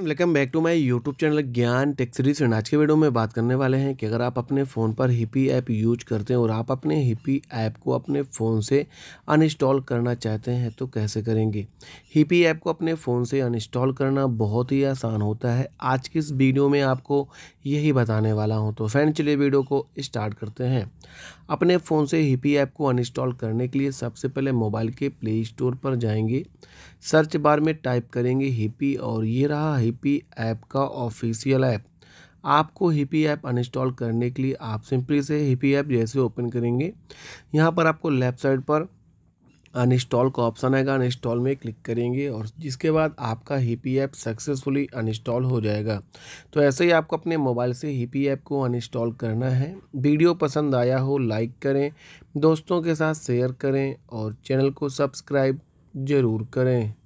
welcome back to my YouTube channel Gyan tech series and आज के video में बात करने वाले हैं कि अगर आप अपने फ़ोन पर हिपी ऐप यूज करते हैं और आप अपने हिपी ऐप को अपने फ़ोन से अनइंस्टॉल करना चाहते हैं तो कैसे करेंगे हिपी ऐप को अपने फ़ोन से अनइंस्टॉल करना बहुत ही आसान होता है आज की इस वीडियो में आपको यही बताने वाला हूँ तो फ्रेंड चलिए वीडियो को स्टार्ट करते हैं अपने फ़ोन से हिपी ऐप को अनइंस्टॉल करने के लिए सबसे पहले मोबाइल के प्ले स्टोर पर जाएंगे सर्च बार में टाइप करेंगे हिपी और ये रहा हिपी ऐप का ऑफिशियल ऐप आपको हिपी ऐप अनइंस्टॉल करने के लिए आप सिंपली से हिपी ऐप जैसे ओपन करेंगे यहाँ पर आपको लेफ्ट साइड पर अनइंस्टॉल का ऑप्शन आएगा अनइंस्टॉल में क्लिक करेंगे और जिसके बाद आपका हिपी ऐप सक्सेसफुली अनइंस्टॉल हो जाएगा तो ऐसे ही आपको अपने मोबाइल से हिपी ऐप को अनइंस्टॉल करना है वीडियो पसंद आया हो लाइक करें दोस्तों के साथ शेयर करें और चैनल को सब्सक्राइब ज़रूर करें